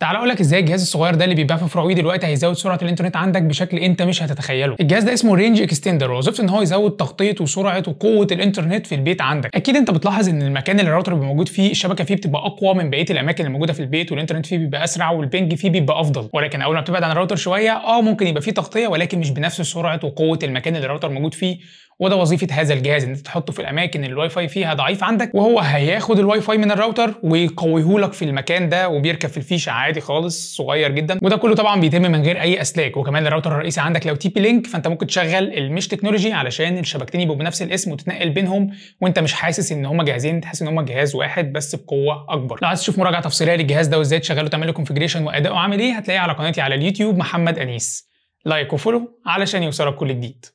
تعال اقول لك ازاي الجهاز الصغير ده اللي بيتباع في فروعي دلوقتي هيزود سرعه الانترنت عندك بشكل انت مش هتتخيله الجهاز ده اسمه رينج اكستندر وظيفته ان هو يزود تغطيه وسرعه وقوه الانترنت في البيت عندك اكيد انت بتلاحظ ان المكان اللي الراوتر بيبقى موجود فيه الشبكه فيه بتبقى اقوى من بقيه الاماكن الموجوده في البيت والانترنت فيه بيبقى اسرع والبنج فيه بيبقى افضل ولكن اول ما بتبعد عن الراوتر شويه اه ممكن يبقى فيه تغطيه ولكن مش بنفس سرعه وقوه المكان اللي الراوتر موجود فيه وده وظيفه هذا الجهاز ان انت تحطه في الاماكن اللي الواي فاي فيها ضعيف عندك وهو هياخد الواي فاي من الراوتر ويقويه لك في المكان ده وبيركب في الفيشه عادي خالص صغير جدا وده كله طبعا بيتم من غير اي اسلاك وكمان الراوتر الرئيسي عندك لو تي بي لينك فانت ممكن تشغل المش تكنولوجي علشان الشبكتين يبقوا بنفس الاسم وتتنقل بينهم وانت مش حاسس ان هم جاهزين تحس ان هم جهاز واحد بس بقوه اكبر لو عايز تشوف مراجعه تفصيليه للجهاز ده وازاي تشغله تعمل له كونفجريشن وادائه عامل ايه هتلاقيه على قناتي على اليوتيوب محمد انيس لايك وفولو علشان يوصلك كل جديد